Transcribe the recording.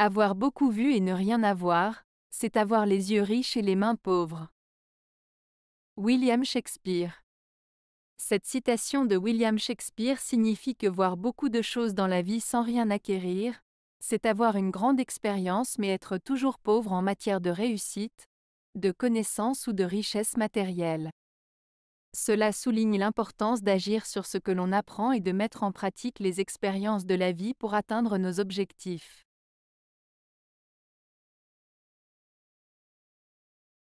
Avoir beaucoup vu et ne rien avoir, c'est avoir les yeux riches et les mains pauvres. William Shakespeare Cette citation de William Shakespeare signifie que voir beaucoup de choses dans la vie sans rien acquérir, c'est avoir une grande expérience mais être toujours pauvre en matière de réussite, de connaissances ou de richesses matérielles. Cela souligne l'importance d'agir sur ce que l'on apprend et de mettre en pratique les expériences de la vie pour atteindre nos objectifs.